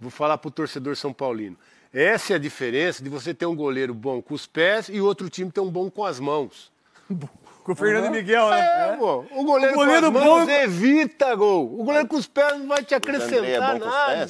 Vou falar para o torcedor São Paulino. Essa é a diferença de você ter um goleiro bom com os pés e outro time ter um bom com as mãos. Com o Fernando uhum. Miguel, né? É, O é. goleiro, o goleiro com as mãos bom... evita gol. O goleiro com os pés não vai te acrescentar o é bom nada. Com os pés.